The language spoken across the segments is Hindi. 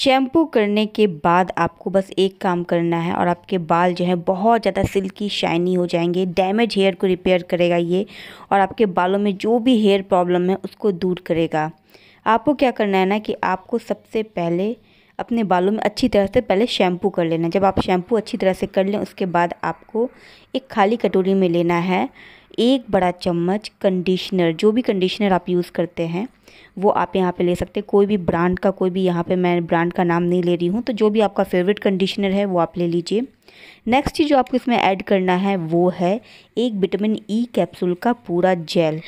शैम्पू करने के बाद आपको बस एक काम करना है और आपके बाल जो है बहुत ज़्यादा सिल्की शाइनी हो जाएंगे डैमेज हेयर को रिपेयर करेगा ये और आपके बालों में जो भी हेयर प्रॉब्लम है उसको दूर करेगा आपको क्या करना है ना कि आपको सबसे पहले अपने बालों में अच्छी तरह से पहले शैम्पू कर लेना जब आप शैम्पू अच्छी तरह से कर लें उसके बाद आपको एक खाली कटोरी में लेना है एक बड़ा चम्मच कंडीशनर जो भी कंडीशनर आप यूज़ करते हैं वो आप यहाँ पे ले सकते हैं कोई भी ब्रांड का कोई भी यहाँ पे मैं ब्रांड का नाम नहीं ले रही हूँ तो जो भी आपका फेवरेट कंडीशनर है वो आप ले लीजिए नेक्स्ट चीज़ जो आपको इसमें ऐड करना है वो है एक विटामिन ई कैप्सूल का पूरा जेल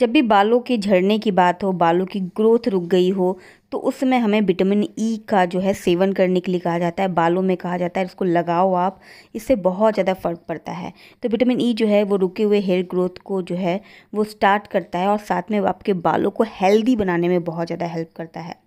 जब भी बालों के झड़ने की बात हो बालों की ग्रोथ रुक गई हो तो उसमें हमें विटामिन ई e का जो है सेवन करने के लिए कहा जाता है बालों में कहा जाता है इसको लगाओ आप इससे बहुत ज़्यादा फ़र्क पड़ता है तो विटामिन ई e जो है वो रुके हुए हेयर ग्रोथ को जो है वो स्टार्ट करता है और साथ में आपके बालों को हेल्दी बनाने में बहुत ज़्यादा हेल्प करता है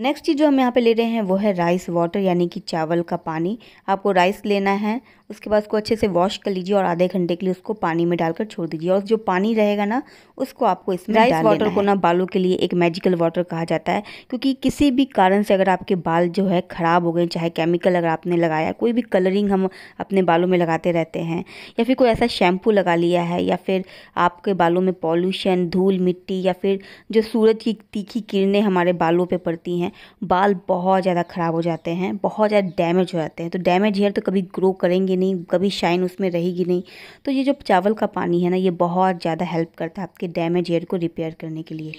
नेक्स्ट चीज़ जो हम यहाँ पे ले रहे हैं वो है राइस वाटर यानी कि चावल का पानी आपको राइस लेना है उसके बाद उसको अच्छे से वॉश कर लीजिए और आधे घंटे के लिए उसको पानी में डालकर छोड़ दीजिए और जो पानी रहेगा ना उसको आपको इसमें राइस वाटर को ना बालों के लिए एक मैजिकल वाटर कहा जाता है क्योंकि किसी भी कारण से अगर आपके बाल जो है ख़राब हो गए चाहे केमिकल अगर आपने लगाया कोई भी कलरिंग हम अपने बालों में लगाते रहते हैं या फिर कोई ऐसा शैम्पू लगा लिया है या फिर आपके बालों में पॉल्यूशन धूल मिट्टी या फिर जो सूरज की तीखी किरणें हमारे बालों पर पड़ती हैं हैं बाल बहुत ज़्यादा ख़राब हो जाते हैं बहुत ज़्यादा डैमेज हो जाते हैं तो डैमेज हेयर तो कभी ग्रो करेंगे नहीं कभी शाइन उसमें रहेगी नहीं तो ये जो चावल का पानी है ना ये बहुत ज़्यादा हेल्प करता है आपके डैमेज हेयर को रिपेयर करने के लिए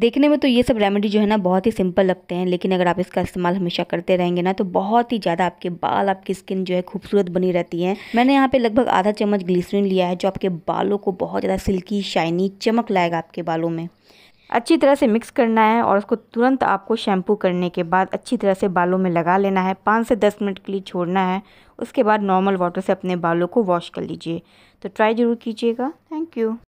देखने में तो ये सब रेमेडी जो है ना बहुत ही सिंपल लगते हैं लेकिन अगर आप इसका इस्तेमाल हमेशा करते रहेंगे ना तो बहुत ही ज़्यादा आपके बाल आपकी स्किन जो है खूबसूरत बनी रहती है मैंने यहाँ पे लगभग आधा चम्मच ग्लिसरीन लिया है जो आपके बालों को बहुत ज़्यादा सिल्की शाइनी चमक लाएगा आपके बालों में अच्छी तरह से मिक्स करना है और उसको तुरंत आपको शैम्पू करने के बाद अच्छी तरह से बालों में लगा लेना है पाँच से दस मिनट के लिए छोड़ना है उसके बाद नॉर्मल वाटर से अपने बालों को वॉश कर लीजिए तो ट्राई ज़रूर कीजिएगा थैंक यू